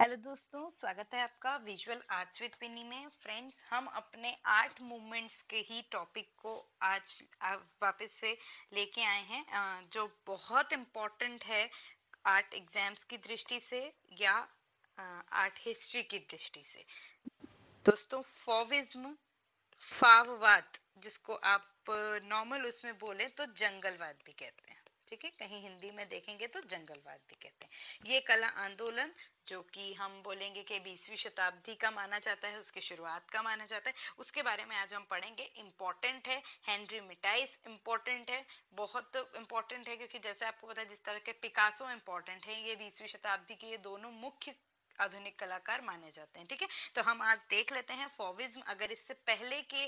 hello दोस्तों स्वागत है आपका विजुअल आर्ट्स विद पिनी में फ्रेंड्स हम अपने आर्ट मूवमेंट्स के ही टॉपिक को आज वापस से लेके आए हैं जो बहुत इम्पोर्टेंट है आर्ट एग्जाम्स की दृष्टि से या आर्ट हिस्ट्री की दृष्टि से दोस्तों फॉविज्म फाववाद जिसको आप नॉर्मल उसमें बोले तो जंगलवाद भी कहते हैं ठीक है कहीं हिंदी में देखेंगे तो जंगलवाद भी कहते हैं ये कला आंदोलन जो कि हम बोलेंगे कि बीसवीं शताब्दी का माना जाता है उसकी शुरुआत का माना जाता है उसके बारे में आज हम पढ़ेंगे इंपॉर्टेंट है हेनरी मिटाइस इम्पॉर्टेंट है बहुत इंपॉर्टेंट है क्योंकि जैसे आपको पता है जिस तरह के पिकासो इंपॉर्टेंट है ये बीसवीं शताब्दी के ये दोनों मुख्य आधुनिक कलाकार माने जाते हैं ठीक है तो हम आज देख लेते हैं फॉविज्म अगर इससे पहले के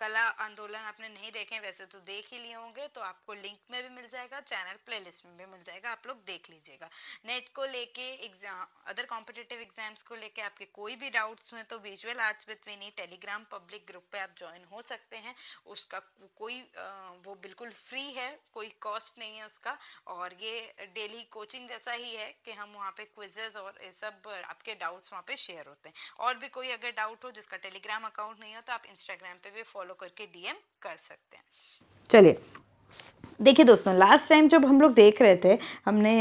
कला आंदोलन आपने नहीं देखे वैसे तो देख ही लिए होंगे तो आपको लिंक में भी मिल जाएगा चैनल प्ले में भी मिल जाएगा आप लोग देख लीजिएगा नेट को लेके एग्जाम अदर कॉम्पिटेटिव एग्जाम्स को लेके आपके कोई भी डाउट्स हुए तो विजुअल आर्ट्स विथ विनी टेलीग्राम पब्लिक ग्रुप पे आप ज्वाइन हो सकते हैं उसका कोई वो बिल्कुल फ्री है कोई कॉस्ट नहीं है उसका और ये डेली कोचिंग जैसा ही है कि हम वहाँ पे क्विजेज और ये सब आपके डाउट्स वहाँ पे शेयर होते हैं और भी कोई अगर डाउट हो जिसका टेलीग्राम अकाउंट नहीं हो तो आप इंस्टाग्राम पे भी फॉलो करके डीएम कर सकते हैं चलिए देखिए दोस्तों लास्ट टाइम जब हम लोग देख रहे थे हमने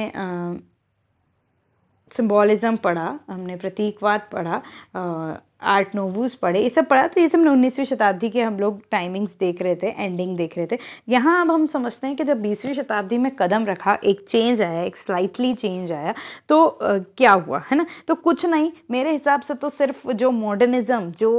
सिंबोलिज्म पढ़ा हमने प्रतीकवाद पढ़ा आ, आर्ट नोवूज पढ़े ये सब पढ़ा तो ये सब उन्नीसवीं शताब्दी के हम लोग टाइमिंग्स देख रहे थे एंडिंग देख रहे थे यहाँ अब हम समझते हैं कि जब बीसवीं शताब्दी में कदम रखा एक चेंज आया एक स्लाइटली चेंज आया तो आ, क्या हुआ है ना तो कुछ नहीं मेरे हिसाब से तो सिर्फ जो मॉडर्निज्म जो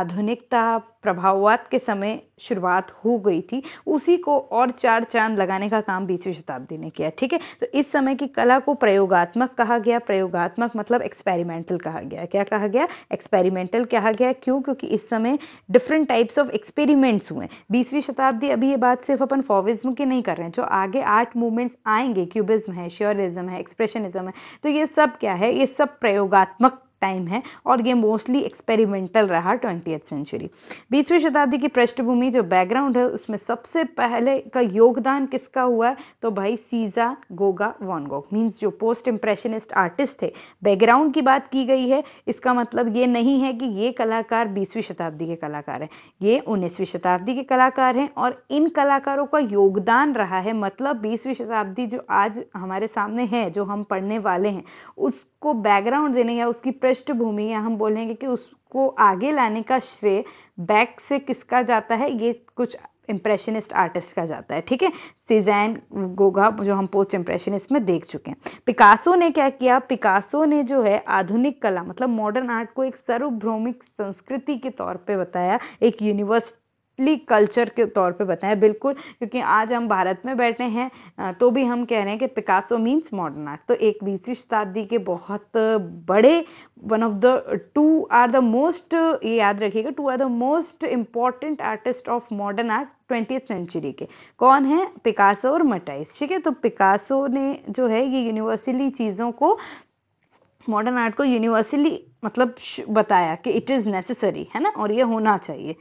आधुनिकता प्रभाववाद के समय शुरुआत हो गई थी उसी को और चार चांद लगाने का काम बीसवीं शताब्दी ने किया ठीक है तो इस समय की कला को प्रयोगात्मक कहा गया प्रयोगात्मक मतलब एक्सपेरिमेंटल कहा गया क्या कहा गया एक्सपेरिमेंटल कहा गया क्यों क्योंकि इस समय डिफरेंट टाइप्स ऑफ एक्सपेरिमेंट्स हुए बीसवीं शताब्दी अभी ये बात सिर्फ अपन फॉविज्म की नहीं कर रहे हैं जो आगे आर्ट मूवमेंट्स आएंगे क्यूबिज्म है श्योरिज्म है एक्सप्रेशनिज्म है तो ये सब क्या है ये सब प्रयोगात्मक टाइम है और ये मोस्टली एक्सपेरिमेंटल रहा ट्वेंटी सेंचुरी बीसवीं शताब्दी की पृष्ठभूमि जो बैकग्राउंड है उसमें सबसे पहले का योगदान किसका हुआ है तो भाई सीजा गोगा वॉनगोग मीन्स जो पोस्ट इंप्रेशनिस्ट आर्टिस्ट थे बैकग्राउंड की बात की गई है इसका मतलब ये नहीं है कि ये कलाकार बीसवीं शताब्दी के कलाकार हैं ये उन्नीसवीं शताब्दी के कलाकार हैं और इन कलाकारों का योगदान रहा है मतलब बीसवीं शताब्दी जो आज हमारे सामने है जो हम पढ़ने वाले हैं उसको बैकग्राउंड देने या उसकी पृष्ठभूमि या हम बोलेंगे कि उसको आगे लाने का श्रेय बैक से किसका जाता है ये कुछ इम्प्रेशनिस्ट आर्टिस्ट का जाता है ठीक है सीजैन गोगा जो हम पोस्ट इम्प्रेशनिस्ट में देख चुके हैं पिकासो ने क्या किया पिकासो ने जो है आधुनिक कला मतलब मॉडर्न आर्ट को एक सर्वभौमिक संस्कृति के तौर पे बताया एक यूनिवर्स ली कल्चर के तौर पे बताएं बिल्कुल क्योंकि आज हम भारत में बैठे हैं तो भी हम कह रहे हैं कि पिकासो मीन्स मॉडर्न आर्ट तो एक बीसवीं शताब्दी के बहुत बड़े one of the two are the most ये याद रखिएगा two are the most important artist of modern art twenty century के कौन है पिकासो और मटाइस ठीक है तो पिकासो ने जो है ये यूनिवर्सली चीज़ों को मॉडर्न आर्ट को यूनिवर्सली मतलब बताया कि इट इज़ नेसेसरी है ना और ये होना चाहिए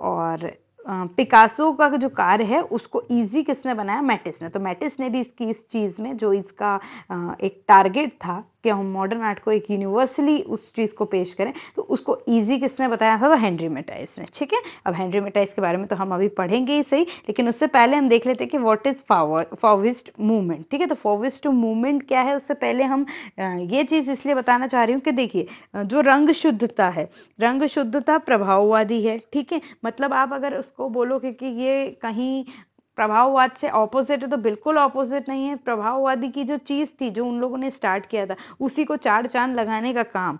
और पिकासो का जो कार्य है उसको इजी किसने बनाया मैटिस ने तो मैटिस ने भी इसकी इस चीज़ में जो इसका एक टारगेट था कि हम मॉडर्न आर्ट को एक यूनिवर्सली उस चीज़ को पेश करें तो उसको ईजी किसने बताया था तो हेनरी मेटाइस ने ठीक है अब हेनरी मेटाइस के बारे में तो हम अभी पढ़ेंगे ही सही लेकिन उससे पहले हम देख लेते हैं कि वॉट इज़ फॉविस्ट मूवमेंट ठीक है तो फॉविस्ट मूवमेंट क्या है उससे पहले हम ये चीज़ इसलिए बताना चाह रही हूँ कि देखिए जो रंग शुद्धता है रंग शुद्धता प्रभाववादी है ठीक है मतलब आप अगर उसको बोलोगे कि ये कहीं प्रभाववाद से ऑपोजिट है तो बिल्कुल ऑपोजिट नहीं है प्रभाववादी की जो चीज़ थी जो उन लोगों ने स्टार्ट किया था उसी को चार चांद लगाने का काम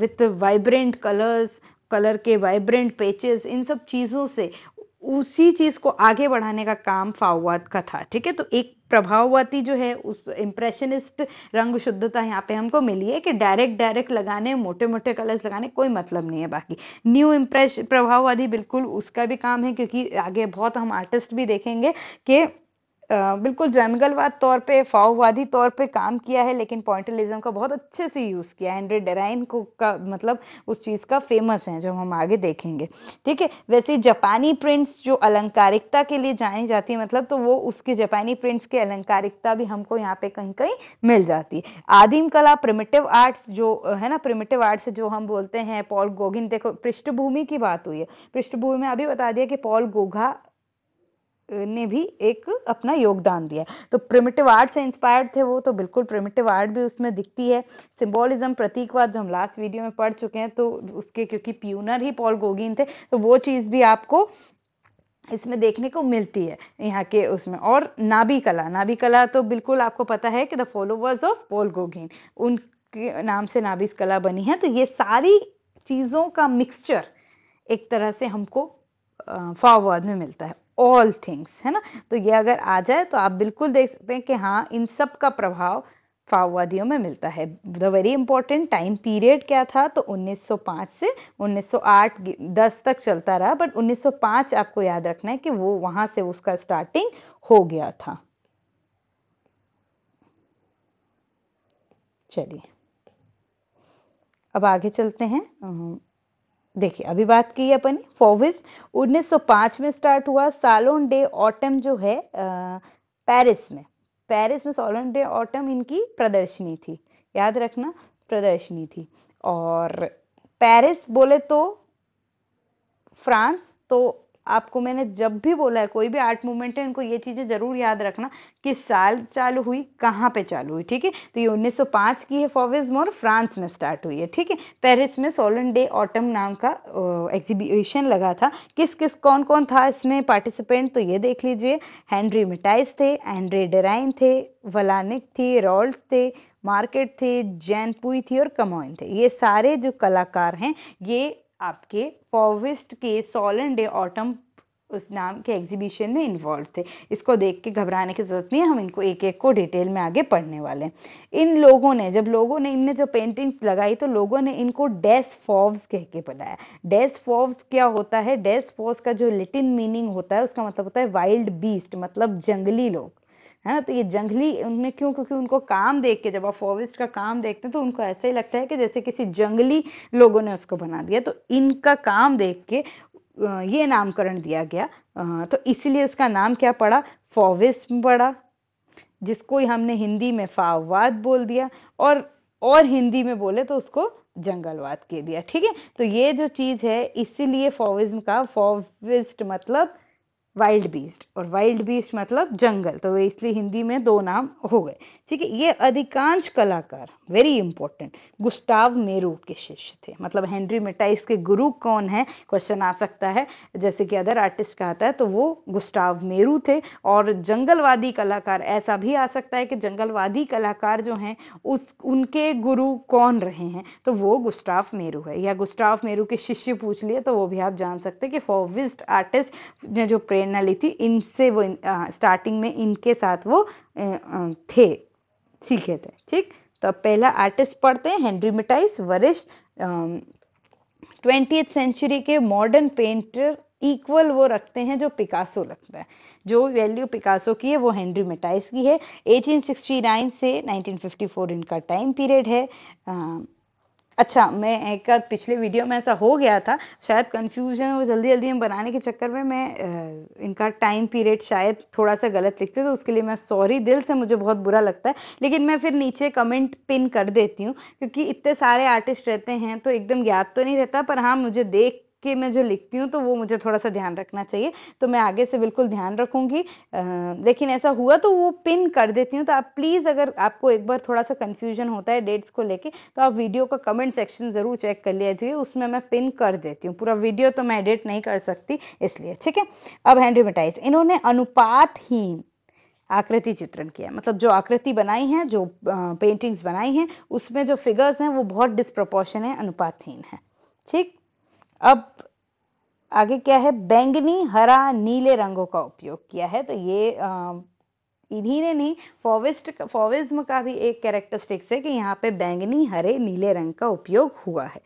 विथ वाइब्रेंट कलर्स कलर के वाइब्रेंट पेचेस इन सब चीज़ों से उसी चीज को आगे बढ़ाने का काम फाववाद का था ठीक है तो एक प्रभाववादी जो है उस इम्प्रेशनिस्ट रंग शुद्धता यहाँ पे हमको मिली है कि डायरेक्ट डायरेक्ट लगाने मोटे मोटे कलर्स लगाने कोई मतलब नहीं है बाकी न्यू इम्प्रेश प्रभाववादी बिल्कुल उसका भी काम है क्योंकि आगे बहुत हम आर्टिस्ट भी देखेंगे कि बिल्कुल जंगलवाद तौर पे फाववादी तौर पे काम किया है लेकिन पॉइंटलिज्म का बहुत अच्छे से यूज किया है डेराइन को का मतलब उस चीज का फेमस है जो हम आगे देखेंगे ठीक है वैसे जापानी प्रिंट्स जो अलंकारिकता के लिए जानी जाती है मतलब तो वो उसके जापानी प्रिंट्स की अलंकारिकता भी हमको यहाँ पे कहीं कहीं मिल जाती है आदिम कला प्रिमेटिव आर्ट जो है ना प्रिमेटिव आर्ट से जो हम बोलते हैं पॉल गोगिन देखो पृष्ठभूमि की बात हुई है पृष्ठभूमि में अभी बता दिया कि पॉल गोघा ने भी एक अपना योगदान दिया तो प्रिमिटिव आर्ट से इंस्पायर्ड थे वो तो बिल्कुल प्रिमिटिव आर्ट भी उसमें दिखती है सिंबोलिज्म प्रतीकवाद जो हम लास्ट वीडियो में पढ़ चुके हैं तो उसके क्योंकि प्यूनर ही पॉल गोगिन थे तो वो चीज़ भी आपको इसमें देखने को मिलती है यहाँ के उसमें और नाबी कला नाबी कला तो बिल्कुल आपको पता है कि the followers of Paul Gauguin उनके नाम से नाबी कला बनी है तो ये सारी चीज़ों का मिक्सचर एक तरह से हमको फॉरवर्ड में मिलता है ऑल थिंग्स है ना तो ये अगर आ जाए तो आप बिल्कुल देख सकते हैं कि हाँ इन सब का प्रभाव फाओवादियों में मिलता है the very important time period क्या था तो 1905 से 1908 10 तक चलता रहा बट 1905 आपको याद रखना है कि वो वहां से उसका स्टार्टिंग हो गया था चलिए अब आगे चलते हैं देखिए अभी बात की अपन फोविज 1905 में स्टार्ट हुआ सालोन डे ऑटम जो है पेरिस में पेरिस में सालोन डे ऑटम इनकी प्रदर्शनी थी याद रखना प्रदर्शनी थी और पेरिस बोले तो फ्रांस तो आपको मैंने जब भी बोला है कोई भी आर्ट मूवमेंट है इनको ये चीज़ें ज़रूर याद रखना कि साल चालू हुई कहाँ पे चालू हुई ठीक है तो ये 1905 की है फॉविज मोर फ्रांस में स्टार्ट हुई है ठीक है पेरिस में सोलन डे ऑटम नाम का एग्जीबिशन लगा था किस किस कौन कौन था इसमें पार्टिसिपेंट तो ये देख लीजिए हैंनरी मिटाइस थे एंड्रे डेराइन थे वलानिक थी रॉल्ड थे मार्केट थे जैनपुई थी और कमोइन थे ये सारे जो कलाकार हैं ये आपके फॉविस्ट के सोलन डे ऑटम उस नाम के एग्जीबिशन में इन्वॉल्व थे इसको देख के घबराने की जरूरत नहीं है हम इनको एक एक को डिटेल में आगे पढ़ने वाले हैं इन लोगों ने जब लोगों ने इनने जो पेंटिंग्स लगाई तो लोगों ने इनको डेस फॉव्स कह के बनाया डेस फॉव्स क्या होता है डेस फॉव्स का जो लिटिन मीनिंग होता है उसका मतलब होता है वाइल्ड बीस्ट मतलब जंगली लोग है ना तो ये जंगली उनमें क्यों क्योंकि उनको काम देख के जब आप फॉरेस्ट का काम देखते हैं तो उनको ऐसा ही लगता है कि जैसे किसी जंगली लोगों ने उसको बना दिया तो इनका काम देख के ये नामकरण दिया गया तो इसलिए उसका नाम क्या पड़ा फॉरेस्ट पड़ा जिसको हमने हिंदी में फाववाद बोल दिया और और हिंदी में बोले तो उसको जंगलवाद के दिया ठीक है तो ये जो चीज है इसीलिए फॉविज्म का फॉविस्ट मतलब वाइल्ड बीस्ट और वाइल्ड बीस्ट मतलब जंगल तो इसलिए हिंदी में दो नाम हो गए ठीक है ये अधिकांश कलाकार वेरी इंपॉर्टेंट गुस्टाव मेरू के शिष्य थे मतलब हेनरी मेटाइस के गुरु कौन है क्वेश्चन आ सकता है जैसे कि अदर आर्टिस्ट का आता है तो वो गुस्ताव मेरू थे और जंगलवादी कलाकार ऐसा भी आ सकता है कि जंगलवादी कलाकार जो हैं उस उनके गुरु कौन रहे हैं तो वो गुस्टाव मेरू है या गुस्टाव मेरू के शिष्य पूछ लिए तो वो भी आप जान सकते हैं कि फॉविस्ट आर्टिस्ट ने जो प्रेम प्रेरणा ली थी इनसे वो इन, आ, स्टार्टिंग में इनके साथ वो थे सीखे थे ठीक तो पहला आर्टिस्ट पढ़ते हैं हेनरी मिटाइस वरिष्ठ ट्वेंटी सेंचुरी के मॉडर्न पेंटर इक्वल वो रखते हैं जो पिकासो रखता है जो वैल्यू पिकासो की है वो हेनरी मिटाइस की है 1869 से 1954 इनका टाइम पीरियड है आ, अच्छा मैं एक पिछले वीडियो में ऐसा हो गया था शायद कन्फ्यूजन वो जल्दी जल्दी हम बनाने के चक्कर में मैं इनका टाइम पीरियड शायद थोड़ा सा गलत लिखते तो उसके लिए मैं सॉरी दिल से मुझे बहुत बुरा लगता है लेकिन मैं फिर नीचे कमेंट पिन कर देती हूँ क्योंकि इतने सारे आर्टिस्ट रहते हैं तो एकदम याद तो नहीं रहता पर हाँ मुझे देख कि मैं जो लिखती हूँ तो वो मुझे थोड़ा सा ध्यान रखना चाहिए तो मैं आगे से बिल्कुल ध्यान रखूंगी लेकिन ऐसा हुआ तो वो पिन कर देती हूँ तो आप प्लीज़ अगर आपको एक बार थोड़ा सा कंफ्यूजन होता है डेट्स को लेके तो आप वीडियो का कमेंट सेक्शन ज़रूर चेक कर लीजिए उसमें मैं पिन कर देती हूँ पूरा वीडियो तो मैं एडिट नहीं कर सकती इसलिए ठीक है अब हैंड्रीमेटाइज इन्होंने अनुपातहीन आकृति चित्रण किया मतलब जो आकृति बनाई है जो पेंटिंग्स बनाई है उसमें जो फिगर्स हैं वो बहुत डिस्प्रपोर्शन है अनुपातहीन है ठीक अब आगे क्या है बैंगनी हरा नीले रंगों का उपयोग किया है तो ये इन्हीं ने नहीं फॉविस्ट फॉविज्म का भी एक कैरेक्टरिस्टिक्स है कि यहाँ पे बैंगनी हरे नीले रंग का उपयोग हुआ है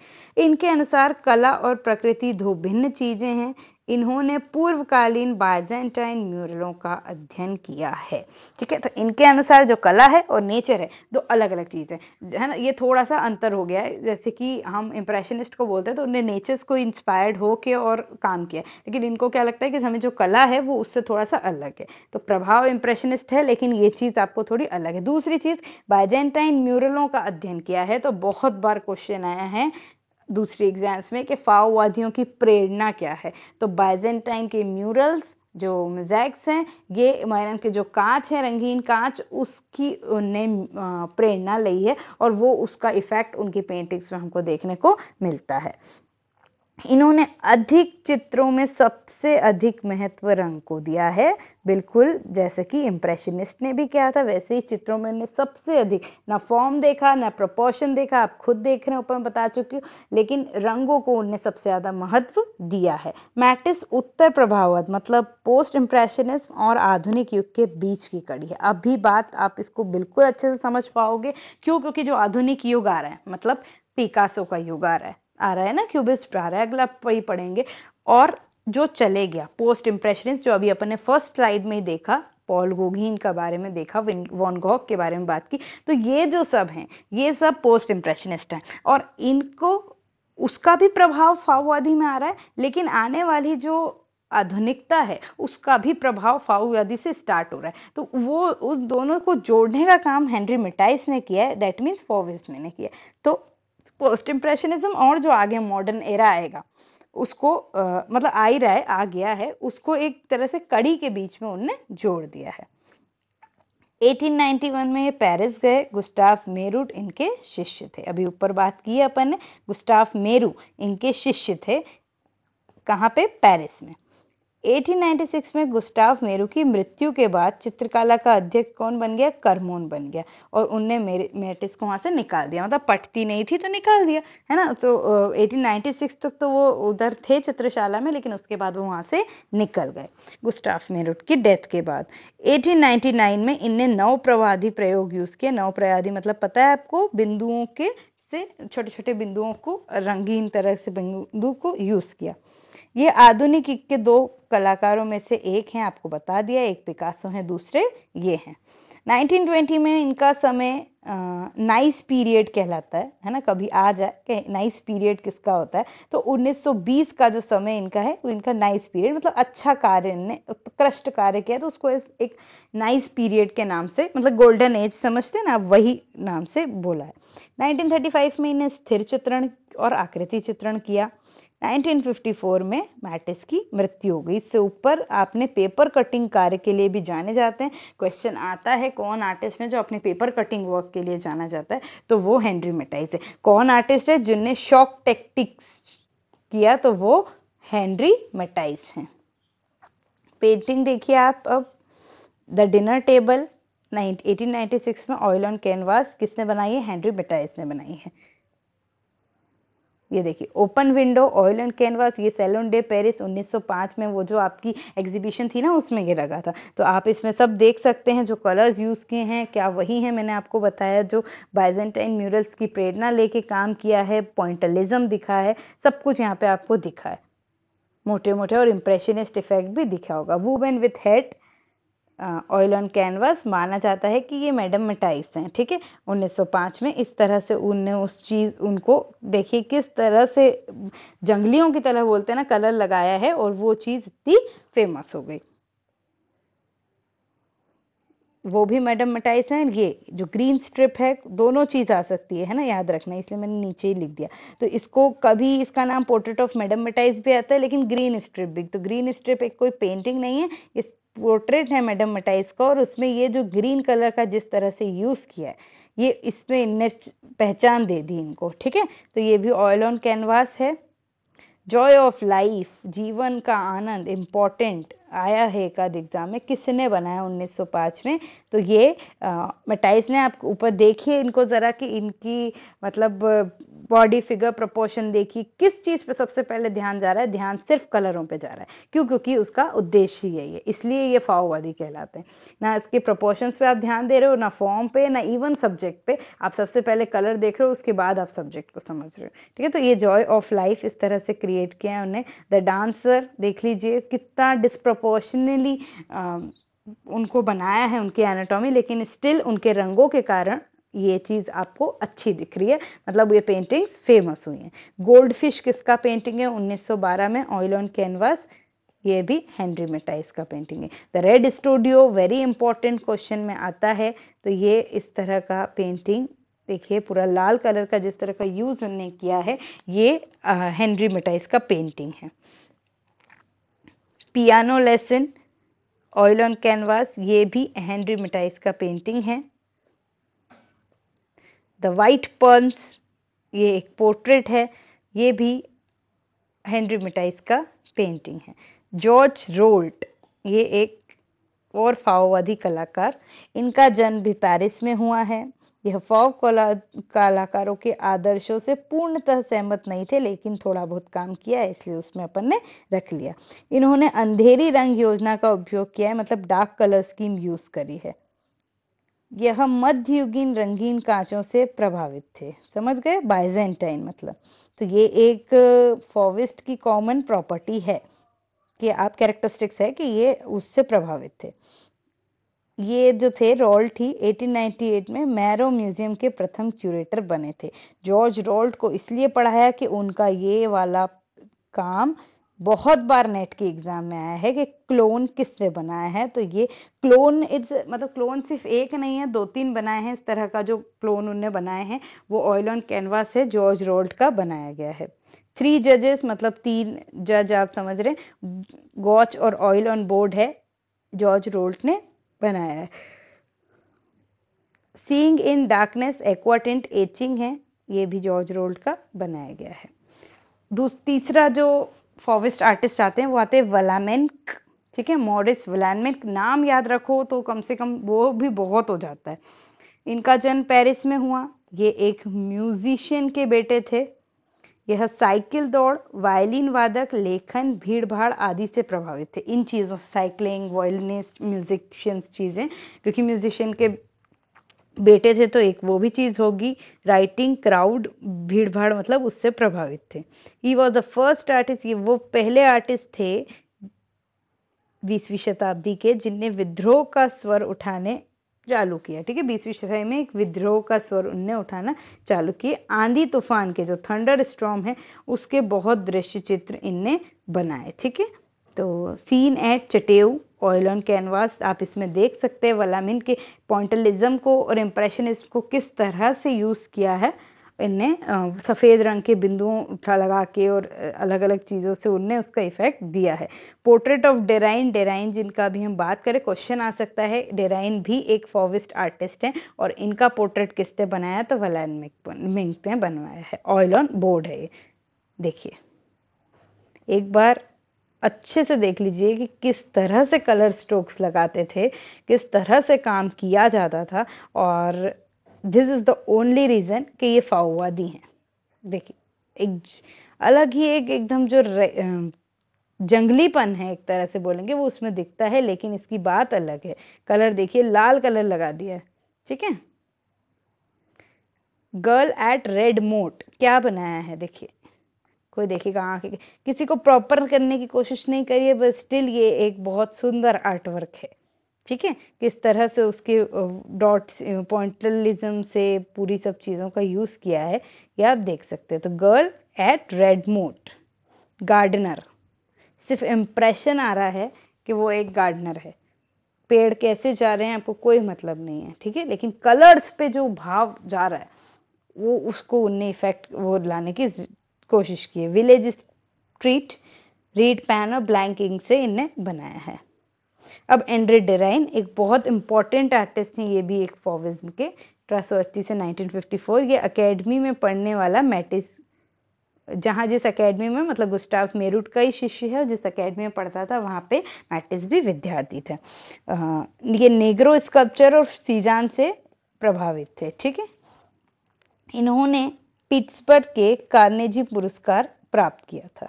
इनके अनुसार कला और प्रकृति दो भिन्न चीजें हैं इन्होंने पूर्वकालीन बाइजेंटाइन म्यूरलों का अध्ययन किया है ठीक है तो इनके अनुसार जो कला है और नेचर है दो अलग अलग चीज़ है है ना ये थोड़ा सा अंतर हो गया है जैसे कि हम इंप्रेशनिस्ट को बोलते हैं तो उन्हें नेचर्स को इंस्पायर्ड होके और काम किया लेकिन इनको क्या लगता है कि हमें जो कला है वो उससे थोड़ा सा अलग है तो प्रभाव इंप्रेशनिस्ट है लेकिन ये चीज़ आपको थोड़ी अलग है दूसरी चीज़ बाइजेंटाइन म्यूरलों का अध्ययन किया है तो बहुत बार क्वेश्चन आया है दूसरी एग्जाम्स में कि फाओवादियों की प्रेरणा क्या है तो बाइजेंटाइन के म्यूरल्स जो मिजैक्स हैं ये मायरन के जो कांच है रंगीन कांच उसकी उनने प्रेरणा ली है और वो उसका इफेक्ट उनकी पेंटिंग्स में हमको देखने को मिलता है इन्होंने अधिक चित्रों में सबसे अधिक महत्व रंग को दिया है बिल्कुल जैसे कि इम्प्रेशनिस्ट ने भी किया था वैसे ही चित्रों में इन्होंने सबसे अधिक ना फॉर्म देखा ना प्रपोर्शन देखा आप खुद देख रहे हो ऊपर बता चुकी हूँ लेकिन रंगों को उनने सबसे ज़्यादा महत्व दिया है मैटिस उत्तर प्रभावत मतलब पोस्ट इम्प्रेशनिज्म और आधुनिक युग के बीच की कड़ी है अभी बात आप इसको बिल्कुल अच्छे से समझ पाओगे क्यों क्योंकि जो आधुनिक युग आ रहा है मतलब पिकासो का युग आ रहा है आ रहा है ना क्यूबिस्ट आ रहा है अगला वही पढ़ेंगे और जो चले गया पोस्ट इम्प्रेशनिस्ट जो अभी अपन ने फर्स्ट स्लाइड में ही देखा पॉल गोगीन का बारे में देखा वॉन गॉक के बारे में बात की तो ये जो सब हैं ये सब पोस्ट इंप्रेशनिस्ट हैं और इनको उसका भी प्रभाव फाउवादी में आ रहा है लेकिन आने वाली जो आधुनिकता है उसका भी प्रभाव फाउवादी से स्टार्ट हो रहा है तो वो उस दोनों को जोड़ने का काम हेनरी मिटाइस ने किया है दैट मीन्स फॉविस्ट ने किया तो पोस्ट इम्प्रेशनिज्म और जो आगे मॉडर्न एरा आएगा उसको आ, मतलब आ ही रहा है आ गया है उसको एक तरह से कड़ी के बीच में उनने जोड़ दिया है 1891 में ये पेरिस गए गुस्टाफ मेरूट इनके शिष्य थे अभी ऊपर बात की अपन ने गुस्टाफ मेरू इनके शिष्य थे कहाँ पे पेरिस में 1896 में गुस्ताव मेरू की मृत्यु के बाद चित्रकला का अध्यक्ष कौन बन गया करमोन बन गया और उनने मेटिस को वहां से निकाल दिया मतलब पटती नहीं थी तो निकाल दिया है ना तो 1896 तक तो, तो वो उधर थे चित्रशाला में लेकिन उसके बाद वो वहां से निकल गए गुस्टाफ मेरुट की डेथ के बाद 1899 में इनने नव प्रवादी प्रयोग यूज किया नव प्रवादी मतलब पता है आपको बिंदुओं के से छोटे छोटे बिंदुओं को रंगीन तरह से बिंदु को यूज किया ये आधुनिक के दो कलाकारों में से एक हैं आपको बता दिया एक पिकासो हैं दूसरे ये हैं 1920 में इनका समय नाइस पीरियड कहलाता है है ना कभी आ जाए कि नाइस पीरियड किसका होता है तो 1920 का जो समय इनका है वो इनका नाइस पीरियड मतलब अच्छा कार्य ने उत्कृष्ट कार्य किया तो उसको एक नाइस पीरियड के नाम से मतलब गोल्डन एज समझते हैं ना वही नाम से बोला है 1935 में इन्हें स्थिर चित्रण और आकृति चित्रण किया 1954 में मैटिस की मृत्यु हो गई इससे ऊपर आपने पेपर कटिंग कार्य के लिए भी जाने जाते हैं क्वेश्चन आता है कौन आर्टिस्ट है जो अपने पेपर कटिंग वर्क के लिए जाना जाता है तो वो हेनरी मेटाइस है कौन आर्टिस्ट है जिनने शॉक टेक्टिक्स किया तो वो हेनरी मेटाइस है पेंटिंग देखिए आप अब द डिनर टेबल 1896 में ऑयल ऑन कैनवास किसने बनाई है हेनरी मेटाइस ने बनाई है ये देखिए open window oil and canvas ये सेलोन डे पेरिस 1905 में वो जो आपकी एग्जीबिशन थी ना उसमें ये लगा था तो आप इसमें सब देख सकते हैं जो कलर्स यूज़ किए हैं क्या वही है मैंने आपको बताया जो बाइजेंटाइन म्यूरल्स की प्रेरणा लेके काम किया है पॉइंटलिज्म दिखा है सब कुछ यहाँ पे आपको दिखा है मोटे मोटे और इम्प्रेशनिस्ट इफेक्ट भी दिखा होगा women with hat oil on canvas माना जाता है कि ये मैडम मिटाइस हैं ठीक है 1905 में इस तरह से उनने उस चीज़ उनको देखिए किस तरह से जंगलियों की तरह बोलते हैं ना कलर लगाया है और वो चीज़ इतनी फेमस हो गई वो भी मैडम मटाइस है ये जो ग्रीन स्ट्रिप है दोनों चीज आ सकती है है ना याद रखना इसलिए मैंने नीचे ही लिख दिया तो इसको कभी इसका नाम पोर्ट्रेट ऑफ मैडम मटाइस भी आता है लेकिन ग्रीन स्ट्रिप भी तो ग्रीन स्ट्रिप एक कोई पेंटिंग नहीं है इस पोर्ट्रेट है मैडम मटाइस का और उसमें ये जो ग्रीन कलर का जिस तरह से यूज़ किया है ये इसमें इनने पहचान दे दी इनको ठीक है तो ये भी ऑयल ऑन कैनवास है जॉय ऑफ लाइफ जीवन का आनंद इम्पोर्टेंट आया है एक आध एग्जाम में किसने बनाया 1905 में तो ये मटाइस ने आप ऊपर देखिए इनको जरा कि इनकी मतलब बॉडी फिगर प्रोपोर्शन देखिए किस चीज पे सबसे पहले ध्यान जा रहा है ध्यान सिर्फ कलरों पे जा रहा है क्यों क्योंकि उसका उद्देश्य ही है ये इसलिए ये फाओवादी कहलाते हैं ना इसके प्रोपोर्शन पे आप ध्यान दे रहे हो ना फॉर्म पे ना इवन सब्जेक्ट पे आप सबसे पहले कलर देख रहे हो उसके बाद आप सब्जेक्ट को समझ रहे हो ठीक है तो ये जॉय ऑफ लाइफ इस तरह से क्रिएट किया है उन्हें द डांसर देख लीजिए कितना डिस्प्रो प्रोपोर्शनली um, उनको बनाया है उनकी एनाटॉमी लेकिन स्टिल उनके रंगों के कारण ये चीज़ आपको अच्छी दिख रही है मतलब ये पेंटिंग्स फेमस हुई हैं गोल्ड फिश किसका पेंटिंग है 1912 में ऑयल ऑन कैनवास ये भी हेनरी मेटाइस का पेंटिंग है the red studio very important question में आता है तो ये इस तरह का पेंटिंग देखिए पूरा लाल कलर का जिस तरह का यूज़ उन्होंने किया है ये हेनरी uh, मेटाइस का पेंटिंग है piano lesson oil on canvas ये भी हेनरी मिटाइस का पेंटिंग है द वाइट पर्नस ये एक पोर्ट्रेट है ये भी हेनरी मिटाइस का पेंटिंग है जॉर्ज रोल्ट ये एक और फाओवादी कलाकार इनका जन्म भी पेरिस में हुआ है यह फाव कला कलाकारों के आदर्शों से पूर्णतः सहमत नहीं थे लेकिन थोड़ा बहुत काम किया है इसलिए उसमें अपन ने रख लिया इन्होंने अंधेरी रंग योजना का उपयोग किया है मतलब डार्क कलर स्कीम यूज करी है यह मध्ययुगीन रंगीन कांचों से प्रभावित थे समझ गए बाइजेंटाइन मतलब तो ये एक फॉविस्ट की कॉमन प्रॉपर्टी है कि आप कैरेक्टरिस्टिक्स है कि ये उससे प्रभावित थे ये जो थे रॉल्ट ही 1898 में मैरो म्यूजियम के प्रथम क्यूरेटर बने थे जॉर्ज रॉल्ट को इसलिए पढ़ाया कि उनका ये वाला काम बहुत बार नेट के एग्जाम में आया है कि क्लोन किसने बनाया है तो ये क्लोन इट्स मतलब क्लोन सिर्फ एक नहीं है दो तीन बनाए हैं इस तरह का जो क्लोन उनने बनाए हैं वो ऑयल ऑन कैनवास है जॉर्ज रोल्ट का बनाया गया है थ्री जजेस मतलब तीन जज आप समझ रहे हैं और ऑयल ऑन बोर्ड है जॉर्ज रोल्ट ने बनाया है सींग इन डार्कनेस एक्वाटेंट एचिंग है ये भी जॉर्ज रोल्ट का बनाया गया है तीसरा जो फॉरेस्ट आर्टिस्ट आते हैं वो आते हैं वलामेंक ठीक है मॉरिस वलामेंक नाम याद रखो तो कम से कम वो भी बहुत हो जाता है इनका जन्म पेरिस में हुआ ये एक म्यूजिशियन के बेटे थे यह साइकिल दौड़ वायलिन वादक लेखन भीड़ भाड़ आदि से प्रभावित थे इन चीज़ों साइकिलिंग वायलिनिस्ट म्यूजिशियंस चीज़ें क्योंकि म्यूजिशियन के बेटे थे तो एक वो भी चीज़ होगी राइटिंग क्राउड भीड़ भाड़ मतलब उससे प्रभावित थे he was the first artist ये वो पहले आर्टिस्ट थे बीसवीं शताब्दी के जिनने विद्रोह का स्वर उठाने चालू किया ठीक है बीसवीं शताब्दी में एक विद्रोह का स्वर उनने उठाना चालू किया आंधी तूफान के जो थंडर स्ट्रॉम है उसके बहुत दृश्य चित्र इनने बनाए ठीक है तो scene at Chatou oil on canvas आप इसमें देख सकते हैं वलामिन के पॉइंटलिज्म को और इम्प्रेशनिज्म को किस तरह से यूज़ किया है इनने सफ़ेद रंग के बिंदुओं लगा के और अलग अलग चीज़ों से उनने उसका इफेक्ट दिया है पोर्ट्रेट ऑफ डेराइन डेराइन जिनका भी हम बात करें क्वेश्चन आ सकता है डेराइन भी एक फॉविस्ट आर्टिस्ट हैं और इनका पोर्ट्रेट किसने बनाया तो वलैन मिंक ने बनवाया है ऑयल ऑन बोर्ड है ये देखिए एक बार अच्छे से देख लीजिए कि किस तरह से कलर स्ट्रोक्स लगाते थे किस तरह से काम किया जाता था और this is the only reason कि ये फाओवादी हैं देखिए एक अलग ही एक एकदम जो जंगलीपन है एक तरह से बोलेंगे वो उसमें दिखता है लेकिन इसकी बात अलग है कलर देखिए लाल कलर लगा दिया ठीक है गर्ल एट रेड मोट क्या बनाया है देखिए कोई देखेगा आंखें किसी को प्रॉपर करने की कोशिश नहीं करिए बस स्टिल ये एक बहुत सुंदर आर्टवर्क है ठीक है किस तरह से उसके डॉट पॉइंटलिज्म से पूरी सब चीज़ों का यूज़ किया है ये आप देख सकते हैं तो girl at red moat gardener सिर्फ इम्प्रेशन आ रहा है कि वो एक गार्डनर है पेड़ कैसे जा रहे हैं आपको कोई मतलब नहीं है ठीक है लेकिन कलर्स पे जो भाव जा रहा है वो उसको उनने इफेक्ट वो लाने की कोशिश की है विलेज स्ट्रीट रीड पैन और ब्लैंकिंग से इनने बनाया है अब एंड्रे डेराइन एक बहुत इंपॉर्टेंट आर्टिस्ट हैं ये भी एक फॉविज्म के अठारह से 1954 ये अकेडमी में पढ़ने वाला मैटिस जहाँ जिस एकेडमी में मतलब गुस्टाफ मेरुट का ही शिष्य है जिस एकेडमी में पढ़ता था वहाँ पे मैटिस भी विद्यार्थी थे ये नेग्रो स्कल्पचर और सीजान से प्रभावित थे ठीक है इन्होंने पिट्सबर्ग के कार्नेजी पुरस्कार प्राप्त किया था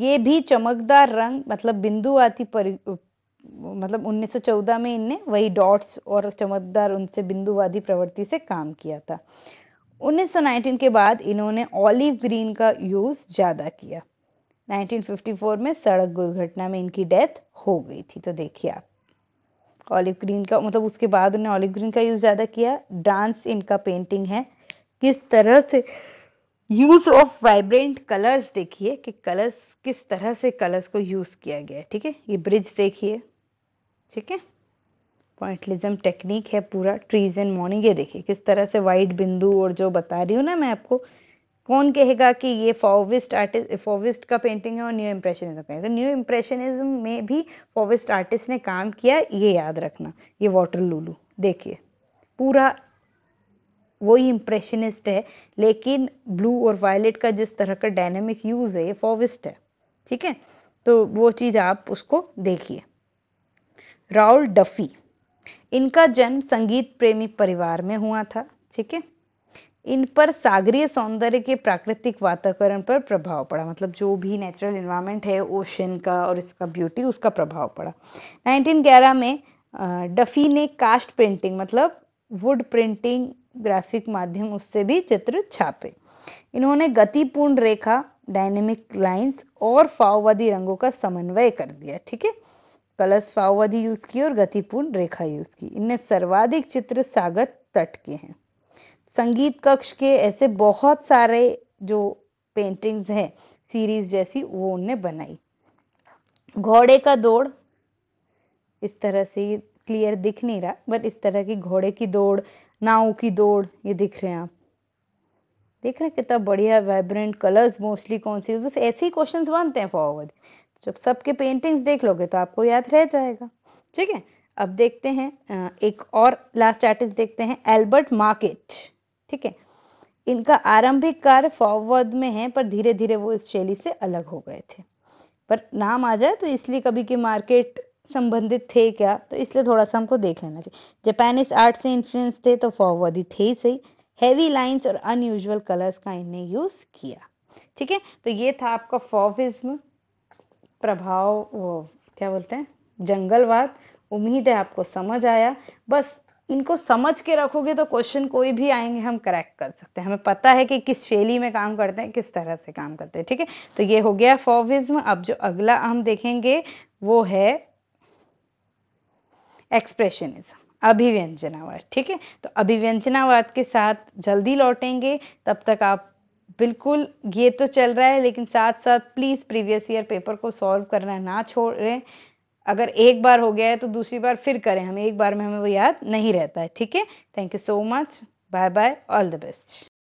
ये भी चमकदार रंग मतलब बिंदुवाती मतलब 1914 में इनने वही डॉट्स और चमकदार उनसे बिंदुवादी प्रवृत्ति से काम किया था 1919 के बाद इन्होंने ऑलिव ग्रीन का यूज ज्यादा किया 1954 में सड़क दुर्घटना में इनकी डेथ हो गई थी तो देखिए आप ऑलिव ग्रीन का मतलब उसके बाद उन्होंने ऑलिव ग्रीन का यूज ज्यादा किया डांस इनका पेंटिंग है किस तरह से यूज ऑफ वाइब्रेंट कलर्स देखिए कि कलर्स किस तरह से कलर्स को यूज किया गया है ठीक है ये ब्रिज देखिए ठीक है पॉइंटलिज्म टेक्निक है पूरा ट्रीज एंड मॉर्निंग ये देखिए किस तरह से वाइट बिंदु और जो बता रही हूँ ना मैं आपको कौन कहेगा कि ये फॉविस्ट आर्टिस्ट फॉविस्ट का पेंटिंग है और न्यू इम्प्रेशनिज्म का तो न्यू इम्प्रेशनिज्म में भी फॉविस्ट आर्टिस्ट ने काम किया ये याद रखना ये वाटर लूलू देखिए पूरा वही इम्प्रेशनिस्ट है लेकिन ब्लू और वायलेट का जिस तरह का डायनेमिक यूज है ये फॉविस्ट है ठीक है तो वो चीज़ आप उसको देखिए राहुल डफी इनका जन्म संगीत प्रेमी परिवार में हुआ था ठीक है इन पर सागरीय सौंदर्य के प्राकृतिक वातावरण पर प्रभाव पड़ा मतलब जो भी नेचुरल इन्वायरमेंट है ओशन का और इसका ब्यूटी उसका प्रभाव पड़ा 1911 में डफी ने कास्ट प्रिंटिंग मतलब वुड प्रिंटिंग ग्राफिक माध्यम उससे भी चित्र छापे इन्होंने गतिपूर्ण रेखा डायनेमिक लाइंस और फाववादी रंगों का समन्वय कर दिया ठीक है कलश फावधि यूज की और गतिपूर्ण रेखा यूज की इनमें सर्वाधिक चित्र सागर तट के हैं संगीत कक्ष के ऐसे बहुत सारे जो पेंटिंग्स हैं सीरीज जैसी वो उनने बनाई घोड़े का दौड़ इस तरह से क्लियर दिख नहीं रहा बट इस तरह की घोड़े की दौड़ नाव की दौड़ ये दिख रहे हैं आप देख रहे हैं कितना बढ़िया वाइब्रेंट कलर्स मोस्टली कौन सी बस ऐसे ही क्वेश्चन बनते हैं फॉरवर्ड जब सबके पेंटिंग्स देख लोगे तो आपको याद रह जाएगा ठीक है अब देखते हैं एक और लास्ट आर्टिस्ट देखते हैं एल्बर्ट मार्केट ठीक है इनका आरंभिक कार्य फॉरवर्ड में है पर धीरे धीरे वो इस शैली से अलग हो गए थे पर नाम आ जाए तो इसलिए कभी के मार्केट संबंधित थे क्या तो इसलिए थोड़ा सा हमको देख लेना चाहिए जापानीज आर्ट से इन्फ्लुएंस थे तो फॉरवर्ड ही थे ही सही हैवी लाइंस और अनयूजुअल कलर्स का इनने यूज किया ठीक है तो ये था आपका फॉविज्म प्रभाव वो क्या बोलते हैं जंगलवाद उम्मीद है आपको समझ आया बस इनको समझ के रखोगे तो क्वेश्चन कोई भी आएंगे हम करेक्ट कर सकते हैं हमें पता है कि किस शैली में काम करते हैं किस तरह से काम करते हैं ठीक है तो ये हो गया फॉविज्म अब जो अगला हम देखेंगे वो है एक्सप्रेशनिज्म अभिव्यंजनावाद ठीक है तो अभिव्यंजनावाद के साथ जल्दी लौटेंगे तब तक आप बिल्कुल ये तो चल रहा है लेकिन साथ साथ प्लीज़ प्रीवियस ईयर पेपर को सॉल्व करना ना छोड़ें अगर एक बार हो गया है तो दूसरी बार फिर करें हमें एक बार में हमें वो याद नहीं रहता है ठीक है thank you so much bye bye all the best